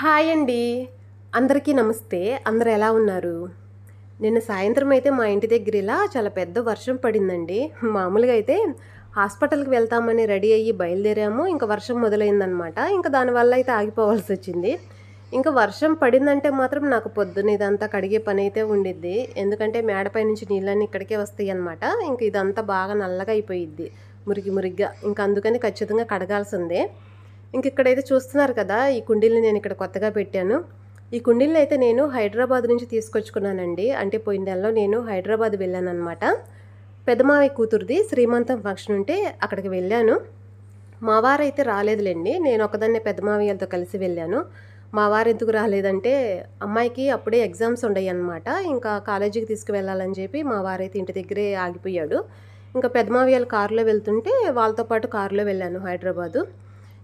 hi అండి అందరికీ నమస్తే అందరు ఎలా ఉన్నారు నిన్న సాయంత్రం అయితే మా ఇంటి దగ్గర ఇలా చాలా పెద్ద వర్షం పడిందండి మామూలుగా అయితే హాస్పిటల్కి వెళ్తామని రెడీ అయ్యి బయలుదేరాము ఇంకా వర్షం మొదలైందనమాట ఇంకా దానివల్ల అయితే ఆగిపోవాల్సి వచ్చింది ఇంకా వర్షం పడిందంటే మాత్రం నాకు పొద్దున్న ఇదంతా కడిగే పని అయితే ఉండిద్ది ఎందుకంటే మేడపై నుంచి నీళ్ళని ఇక్కడికే వస్తాయి అనమాట ఇంక ఇదంతా బాగా నల్లగా అయిపోయిద్ది మురిగి మురిగ్గా ఇంకా అందుకని ఖచ్చితంగా కడగాల్సిందే ఇంక ఇక్కడైతే చూస్తున్నారు కదా ఈ కుండీల్ని నేను ఇక్కడ కొత్తగా పెట్టాను ఈ కుండీలను అయితే నేను హైదరాబాద్ నుంచి తీసుకొచ్చుకున్నానండి అంటే పోయిన నెలలో నేను హైదరాబాద్ వెళ్ళాను అనమాట పెదమావి కూతురుది శ్రీమంతం ఫంక్షన్ ఉంటే అక్కడికి వెళ్ళాను మా వారైతే రాలేదులేండి నేను ఒకదాన్నే పెద్దమావయ్యలతో కలిసి వెళ్ళాను మా వారు ఎందుకు రాలేదంటే అమ్మాయికి అప్పుడే ఎగ్జామ్స్ ఉన్నాయి అనమాట ఇంకా కాలేజీకి తీసుకువెళ్ళాలని చెప్పి మా వారైతే ఇంటి దగ్గరే ఆగిపోయాడు ఇంకా పెద్దమావయ్యలు కారులో వెళ్తుంటే వాళ్ళతో పాటు కారులో వెళ్ళాను హైదరాబాదు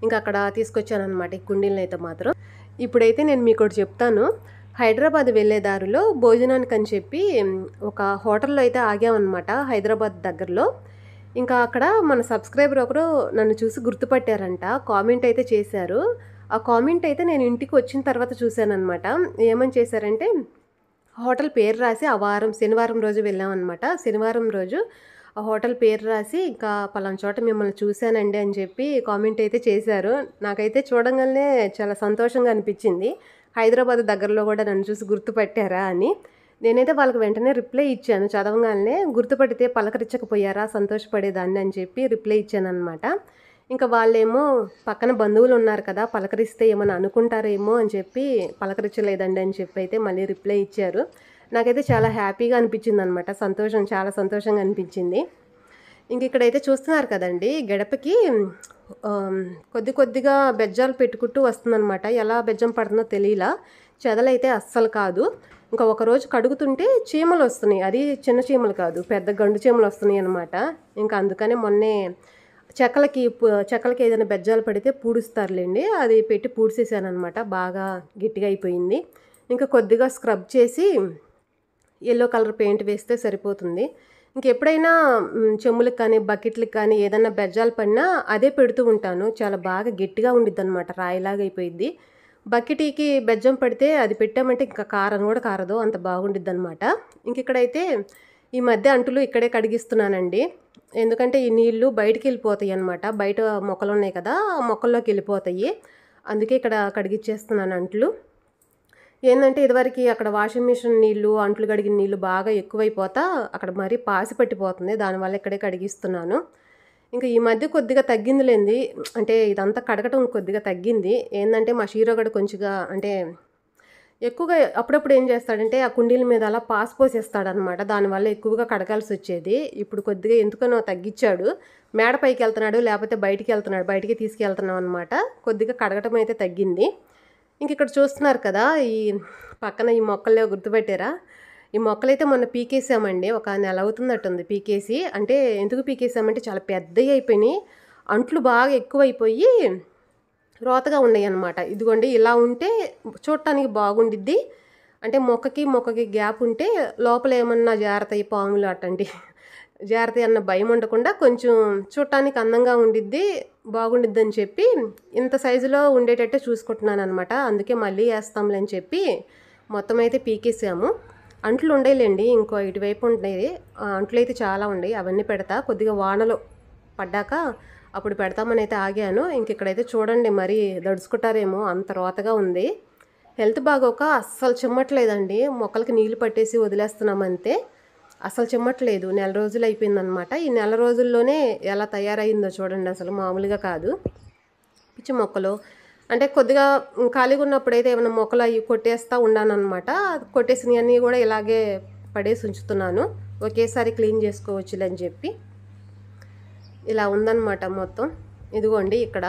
ఇంకా అక్కడ తీసుకొచ్చాను అనమాట ఈ కుండీలను అయితే మాత్రం ఇప్పుడైతే నేను మీకు ఒకటి చెప్తాను హైదరాబాద్ వెళ్ళే భోజనానికి అని చెప్పి ఒక హోటల్లో అయితే ఆగామన్నమాట హైదరాబాద్ దగ్గరలో ఇంకా అక్కడ మన సబ్స్క్రైబర్ ఒకరు నన్ను చూసి గుర్తుపట్టారంట కామెంట్ అయితే చేశారు ఆ కామెంట్ అయితే నేను ఇంటికి వచ్చిన తర్వాత చూశానమాట ఏమని చేశారంటే హోటల్ పేరు రాసి ఆ వారం శనివారం రోజు వెళ్ళామన్నమాట శనివారం రోజు ఆ హోటల్ పేరు రాసి ఇంకా పలానా చోట మిమ్మల్ని చూశానండి అని చెప్పి కామెంట్ అయితే చేశారు నాకైతే చూడంగానే చాలా సంతోషంగా అనిపించింది హైదరాబాద్ దగ్గరలో కూడా నన్ను చూసి గుర్తుపట్టారా అని నేనైతే వాళ్ళకి వెంటనే రిప్లై ఇచ్చాను చదవగానే గుర్తుపడితే పలకరించకపోయారా సంతోషపడేదాన్ని అని చెప్పి రిప్లై ఇచ్చాను అనమాట ఇంకా వాళ్ళేమో పక్కన బంధువులు ఉన్నారు కదా పలకరిస్తే ఏమైనా అనుకుంటారేమో అని చెప్పి పలకరించలేదండి అని చెప్పి అయితే మళ్ళీ రిప్లై ఇచ్చారు నాకైతే చాలా హ్యాపీగా అనిపించింది అనమాట సంతోషం చాలా సంతోషంగా అనిపించింది ఇంక ఇక్కడైతే చూస్తున్నారు కదండి గడపకి కొద్ది కొద్దిగా బెజ్జాలు పెట్టుకుంటూ వస్తుందన్నమాట ఎలా బెజ్జం పడుతుందో తెలియలా చెదలైతే అస్సలు కాదు ఇంకా ఒకరోజు కడుగుతుంటే చీమలు వస్తున్నాయి అది చిన్న చీమలు కాదు పెద్ద గండు చీమలు వస్తున్నాయి అనమాట ఇంకా అందుకనే మొన్నే చెక్కలకి చెక్కలకి ఏదైనా బెజ్జాలు పడితే పూడుస్తారులేండి అది పెట్టి పూడ్చేసాను అనమాట బాగా గట్టిగా అయిపోయింది ఇంకా కొద్దిగా స్క్రబ్ చేసి ఎల్లో కలర్ పెయింట్ వేస్తే సరిపోతుంది ఇంకెప్పుడైనా చెమ్ములకు కానీ బకెట్లకు కానీ ఏదైనా బెజ్జాలు పడినా అదే పెడుతూ ఉంటాను చాలా బాగా గట్టిగా ఉండిద్ది అనమాట రాయిలాగా అయిపోయింది బకెటీకి బెజ్జం పడితే అది పెట్టామంటే ఇంకా కారం కూడా కారదు అంత బాగుండిద్ది అనమాట ఇంకెక్కడైతే ఈ మధ్య అంటులు ఇక్కడే కడిగిస్తున్నానండి ఎందుకంటే ఈ నీళ్లు బయటికి వెళ్ళిపోతాయి అనమాట బయట మొక్కలు ఉన్నాయి కదా ఆ మొక్కల్లోకి వెళ్ళిపోతాయి అందుకే ఇక్కడ కడిగిచ్చేస్తున్నాను అంటులు ఏంటంటే ఇదివరకు అక్కడ వాషింగ్ మిషన్ నీళ్ళు అంట్లు కడిగిన నీళ్ళు బాగా ఎక్కువైపోతా అక్కడ మరీ పాసి పట్టిపోతుంది దానివల్ల ఇక్కడే కడిగిస్తున్నాను ఇంకా ఈ మధ్య కొద్దిగా తగ్గిందిలేంది అంటే ఇదంతా కడగటం కొద్దిగా తగ్గింది ఏంటంటే మా షీరోగడు కొంచెంగా అంటే ఎక్కువగా అప్పుడప్పుడు ఏం చేస్తాడంటే ఆ కుండీల మీద అలా పాస్ పోసేస్తాడనమాట దానివల్ల ఎక్కువగా కడగాల్సి వచ్చేది ఇప్పుడు కొద్దిగా ఎందుకనో తగ్గించాడు మేడ పైకి వెళ్తున్నాడు లేకపోతే బయటికి వెళ్తున్నాడు బయటికి తీసుకెళ్తున్నాం అనమాట కొద్దిగా కడగటం అయితే తగ్గింది ఇంక ఇక్కడ చూస్తున్నారు కదా ఈ పక్కన ఈ మొక్కలే గుర్తుపెట్టారా ఈ మొక్కలైతే మొన్న పీకేసామండి ఒక నెల అవుతున్నట్టుంది పీకేసి అంటే ఎందుకు పీకేసామంటే చాలా పెద్దవి అయిపోయినాయి అంట్లు బాగా ఎక్కువైపోయి రోతగా ఉన్నాయి అనమాట ఇదిగోండి ఇలా ఉంటే చూడటానికి బాగుండిద్ది అంటే మొక్కకి మొక్కకి గ్యాప్ ఉంటే లోపల ఏమన్నా జాగ్రత్త పాములు అట్టండి జాగ్రత్త అన్న భయం ఉండకుండా కొంచెం చూడటానికి అందంగా ఉండిద్ది బాగుండిద్దని చెప్పి ఇంత సైజులో ఉండేటట్టే చూసుకుంటున్నాను అనమాట అందుకే మళ్ళీ వేస్తాంలే అని చెప్పి మొత్తం అయితే పీకేసాము అంట్లు ఉండేలేండి ఇంకో ఇటువైపు ఉండేది అంట్లు అయితే చాలా ఉన్నాయి అవన్నీ పెడతా కొద్దిగా వానలు పడ్డాక అప్పుడు పెడతామని అయితే ఆగాను ఇంక ఇక్కడైతే చూడండి మరి దడుచుకుంటారేమో అంత రోతగా ఉంది హెల్త్ బాగోక అస్సలు చిమ్మట్లేదండి మొక్కలకి నీళ్ళు పట్టేసి వదిలేస్తున్నామంతే అసలు చెమ్మట్లేదు నెల రోజులు అయిపోయిందనమాట ఈ నెల రోజుల్లోనే ఎలా తయారైందో చూడండి అసలు మామూలుగా కాదు పిచ్చి మొక్కలు అంటే కొద్దిగా ఖాళీగా ఉన్నప్పుడైతే ఏమైనా మొక్కలు అవి కొట్టేస్తూ ఉన్నానమాట కొట్టేసినవన్నీ కూడా ఇలాగే పడేసి ఉంచుతున్నాను ఒకేసారి క్లీన్ చేసుకోవచ్చులని చెప్పి ఇలా ఉందన్నమాట మొత్తం ఇదిగోండి ఇక్కడ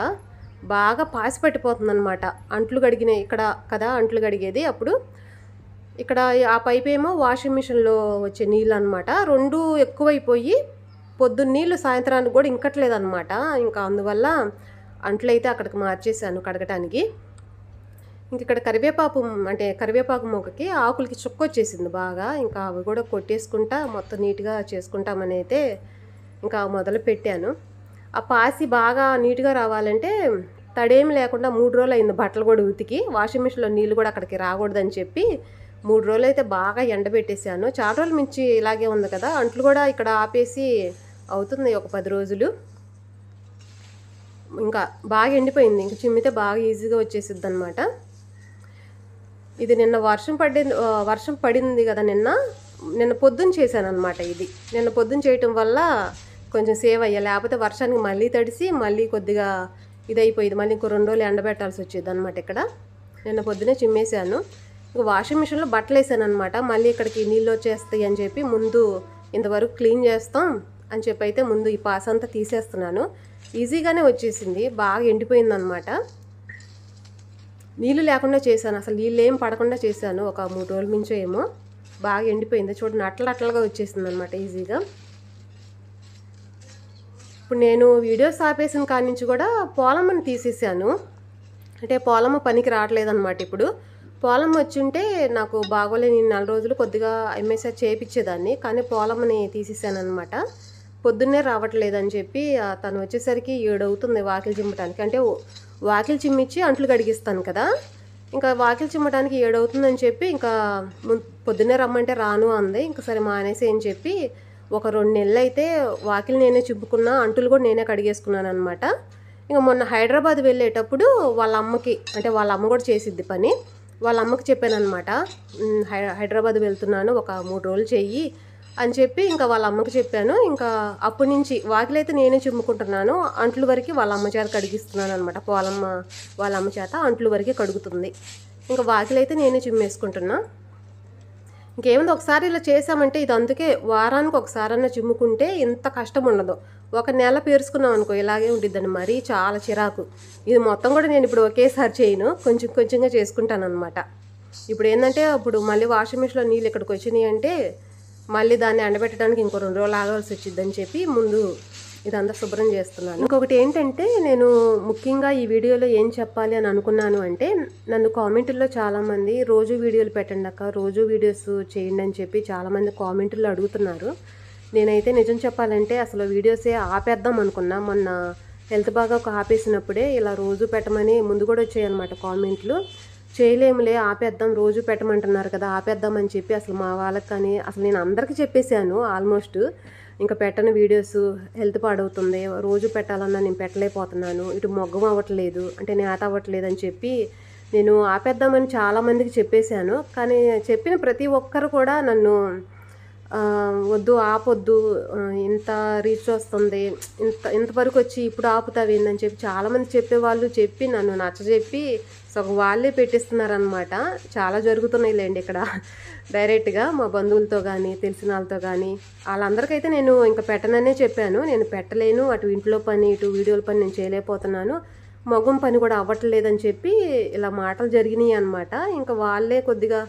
బాగా పాసి పట్టిపోతుందనమాట అంట్లు కడిగినాయి ఇక్కడ కదా అంట్లు కడిగేది అప్పుడు ఇక్కడ ఆ పైప్ ఏమో వాషింగ్ మిషన్లో వచ్చే నీళ్ళు అనమాట రెండు ఎక్కువైపోయి పొద్దున్న నీళ్ళు సాయంత్రానికి కూడా ఇంకట్లేదు అనమాట ఇంకా అందువల్ల అంట్లయితే అక్కడికి మార్చేసాను కడగటానికి ఇంక ఇక్కడ కరివేపాకు అంటే కరివేపాకు మొక్కకి ఆకులకి చుక్క వచ్చేసింది బాగా ఇంకా అవి కూడా కొట్టేసుకుంటా మొత్తం నీట్గా చేసుకుంటామని అయితే ఇంకా మొదలు పెట్టాను ఆ పాసి బాగా నీట్గా రావాలంటే తడేమి లేకుండా మూడు రోజులు అయింది బట్టలు కూడా ఉతికి వాషింగ్ మిషన్లో నీళ్ళు కూడా అక్కడికి రాకూడదని చెప్పి మూడు రోజులు అయితే బాగా ఎండబెట్టేసాను చాలా రోజుల మించి ఇలాగే ఉంది కదా అంట్లు కూడా ఇక్కడ ఆపేసి అవుతుంది ఒక పది రోజులు ఇంకా బాగా ఎండిపోయింది ఇంకా చిమ్మితే బాగా ఈజీగా వచ్చేసిద్ది అనమాట ఇది నిన్న వర్షం పడింది వర్షం పడింది కదా నిన్న నిన్న పొద్దున్న చేశాను అనమాట ఇది నిన్న పొద్దున్న చేయటం వల్ల కొంచెం సేవ్ అయ్యా లేకపోతే వర్షానికి మళ్ళీ తడిసి మళ్ళీ కొద్దిగా ఇది అయిపోయింది మళ్ళీ ఇంకో రెండు రోజులు ఎండబెట్టాల్సి వచ్చేది అనమాట ఇక్కడ నిన్న పొద్దునే చిమ్మేశాను ఇక వాషింగ్ మిషన్లో బట్టలు వేసాను అనమాట మళ్ళీ ఇక్కడికి నీళ్ళు వచ్చేస్తాయి అని చెప్పి ముందు ఇంతవరకు క్లీన్ చేస్తాం అని చెప్పి అయితే ముందు ఈ పాస్ అంతా తీసేస్తున్నాను ఈజీగానే వచ్చేసింది బాగా ఎండిపోయిందనమాట నీళ్ళు లేకుండా చేశాను అసలు నీళ్ళు ఏం పడకుండా చేశాను ఒక మూడు రోజుల నుంచో ఏమో బాగా ఎండిపోయింది చూడండి అట్ల అట్లగా వచ్చేసింది అనమాట ఈజీగా ఇప్పుడు నేను వీడియోస్ ఆపేసిన కాడి నుంచి కూడా పోలమ్మను తీసేసాను అంటే పోలమ్మ పనికి అనమాట ఇప్పుడు పోలం వచ్చి ఉంటే నాకు బాగోలే నేను నెల రోజులు కొద్దిగా ఎంఎస్ఆర్ చేయించేదాన్ని కానీ పోలంని తీసేసానమాట పొద్దున్నే రావట్లేదని చెప్పి తను వచ్చేసరికి ఏడవుతుంది వాకిలి చిమ్మటానికి అంటే వాకిలి చిమ్మిచ్చి అంట్లు కడిగిస్తాను కదా ఇంకా వాకిలి చిమ్మటానికి ఏడవుతుందని చెప్పి ఇంకా పొద్దున్నే రమ్మంటే రాను అంది ఇంకా సరే మానేసి అని చెప్పి ఒక రెండు నెలలు అయితే వాకిలి నేనే చిప్పుకున్నా అంటులు కూడా నేనే కడిగేసుకున్నాను అనమాట ఇంకా మొన్న హైదరాబాద్ వెళ్ళేటప్పుడు వాళ్ళ అమ్మకి అంటే వాళ్ళ అమ్మ కూడా చేసిద్ది పని వాళ్ళ అమ్మకి చెప్పాను అనమాట హైదరాబాద్ వెళ్తున్నాను ఒక మూడు రోజులు చెయ్యి అని చెప్పి ఇంకా వాళ్ళ అమ్మకి చెప్పాను ఇంకా అప్పటి నుంచి వాకిలైతే నేనే చిమ్ముకుంటున్నాను అంట్లు వరకు వాళ్ళ అమ్మ చేత కడిగిస్తున్నాను అనమాట పోలమ్మ వాళ్ళ అమ్మ చేత అంట్లు వరకే కడుగుతుంది ఇంకా వాకిలైతే నేనే చిమ్మేసుకుంటున్నా ఇంకేముంది ఒకసారి ఇలా చేసామంటే ఇది అందుకే వారానికి ఒకసారన్నా చిమ్ముకుంటే ఇంత కష్టం ఉండదు ఒక నెల పేర్చుకున్నాం అనుకో ఇలాగే ఉండిద్దండి మరీ చాలా చిరాకు ఇది మొత్తం కూడా నేను ఇప్పుడు ఒకేసారి చేయను కొంచెం కొంచెంగా చేసుకుంటాను అనమాట ఇప్పుడు ఏంటంటే ఇప్పుడు మళ్ళీ వాషింగ్ మిషన్లో నీళ్ళు ఇక్కడికి వచ్చినాయి అంటే మళ్ళీ దాన్ని ఎండబెట్టడానికి ఇంకో రెండు రోజులు ఆగాల్సి వచ్చిందని చెప్పి ముందు ఇదంతా శుభ్రం చేస్తున్నాను ఇంకొకటి ఏంటంటే నేను ముఖ్యంగా ఈ వీడియోలో ఏం చెప్పాలి అని అనుకున్నాను అంటే నన్ను కామెంట్లో చాలామంది రోజు వీడియోలు పెట్టండి అక్క రోజు వీడియోస్ చేయండి అని చెప్పి చాలామంది కామెంట్లో అడుగుతున్నారు నేనైతే నిజం చెప్పాలంటే అసలు వీడియోసే ఆపేద్దాం అనుకున్నా మొన్న హెల్త్ బాగా ఆపేసినప్పుడే ఇలా రోజు పెట్టమని ముందు కూడా వచ్చాయన్నమాట కామెంట్లు చేయలేములే ఆపేద్దాం రోజు పెట్టమంటున్నారు కదా ఆపేద్దామని చెప్పి అసలు మా వాళ్ళకి కానీ అసలు నేను అందరికీ చెప్పేశాను ఆల్మోస్ట్ ఇంకా పెట్టని వీడియోస్ హెల్త్ పాడవుతుంది రోజు పెట్టాలన్నా నేను పెట్టలేకపోతున్నాను ఇటు మొగ్గం అవ్వట్లేదు అంటే నేత అవ్వట్లేదు అని చెప్పి నేను ఆపేద్దామని చాలామందికి చెప్పేశాను కానీ చెప్పిన ప్రతి ఒక్కరు కూడా నన్ను వద్దు ఆపొద్దు ఇంత రీచ్ వస్తుంది ఇంత ఇంతవరకు వచ్చి ఇప్పుడు ఏందని చెప్పి చాలామంది చెప్పేవాళ్ళు చెప్పి నన్ను నచ్చజెప్పి సగం వాళ్ళే పెట్టిస్తున్నారనమాట చాలా జరుగుతున్నాయి లేండి ఇక్కడ డైరెక్ట్గా మా బంధువులతో కానీ తెలిసిన వాళ్ళతో కానీ వాళ్ళందరికైతే నేను ఇంకా పెట్టననే చెప్పాను నేను పెట్టలేను అటు ఇంట్లో పని ఇటు వీడియోల పని నేను చేయలేకపోతున్నాను మగం పని కూడా అవ్వట్లేదని చెప్పి ఇలా మాటలు జరిగినాయి అనమాట ఇంకా వాళ్ళే కొద్దిగా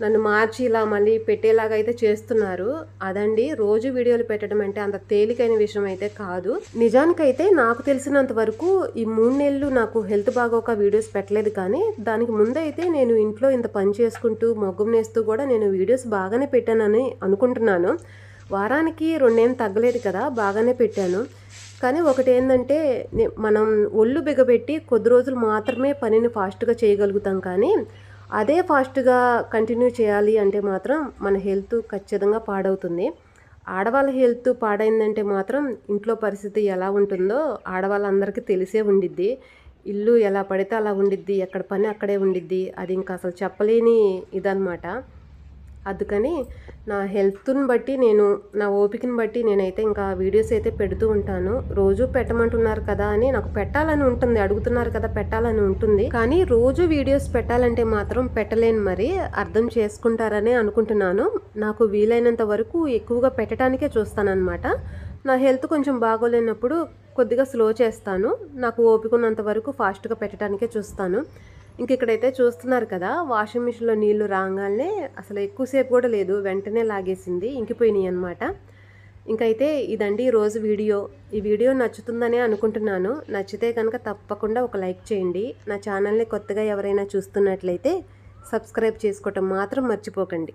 నన్ను మార్చి ఇలా మళ్ళీ పెట్టేలాగా అయితే చేస్తున్నారు అదండి రోజు వీడియోలు పెట్టడం అంటే అంత తేలికైన విషయం అయితే కాదు నిజానికైతే నాకు తెలిసినంత వరకు ఈ మూడు నెలలు నాకు హెల్త్ బాగోక వీడియోస్ పెట్టలేదు కానీ దానికి ముందైతే నేను ఇంట్లో ఇంత పని చేసుకుంటూ మొగ్గం నేస్తూ కూడా నేను వీడియోస్ బాగానే పెట్టానని అనుకుంటున్నాను వారానికి రెండేం తగ్గలేదు కదా బాగానే పెట్టాను కానీ ఒకటి ఏంటంటే మనం ఒళ్ళు బిగబెట్టి కొద్ది రోజులు మాత్రమే పనిని ఫాస్ట్గా చేయగలుగుతాం కానీ అదే ఫాస్ట్గా కంటిన్యూ చేయాలి అంటే మాత్రం మన హెల్త్ ఖచ్చితంగా పాడవుతుంది ఆడవాళ్ళ హెల్త్ పాడైందంటే మాత్రం ఇంట్లో పరిస్థితి ఎలా ఉంటుందో ఆడవాళ్ళందరికీ తెలిసే ఉండిద్ది ఇల్లు ఎలా పడితే అలా ఉండిద్ది ఎక్కడ పని అక్కడే ఉండిద్ది అది ఇంకా అసలు చెప్పలేని ఇదనమాట అందుకని నా హెల్త్ని బట్టి నేను నా ఓపికని బట్టి నేనైతే ఇంకా వీడియోస్ అయితే పెడుతూ ఉంటాను రోజు పెట్టమంటున్నారు కదా అని నాకు పెట్టాలని ఉంటుంది అడుగుతున్నారు కదా పెట్టాలని ఉంటుంది కానీ రోజు వీడియోస్ పెట్టాలంటే మాత్రం పెట్టలేను మరి అర్థం చేసుకుంటారని అనుకుంటున్నాను నాకు వీలైనంత వరకు ఎక్కువగా పెట్టడానికే అనమాట నా హెల్త్ కొంచెం బాగోలేనప్పుడు కొద్దిగా స్లో చేస్తాను నాకు ఓపిక ఉన్నంత వరకు ఫాస్ట్గా పెట్టడానికే చూస్తాను ఇంక ఇక్కడైతే చూస్తున్నారు కదా వాషింగ్ మిషన్లో నీళ్లు రాగానే అసలు ఎక్కువసేపు కూడా లేదు వెంటనే లాగేసింది ఇంకిపోయినాయి అనమాట ఇంకైతే ఇదండి ఈరోజు వీడియో ఈ వీడియో నచ్చుతుందనే అనుకుంటున్నాను నచ్చితే కనుక తప్పకుండా ఒక లైక్ చేయండి నా ఛానల్ని కొత్తగా ఎవరైనా చూస్తున్నట్లయితే సబ్స్క్రైబ్ చేసుకోవటం మాత్రం మర్చిపోకండి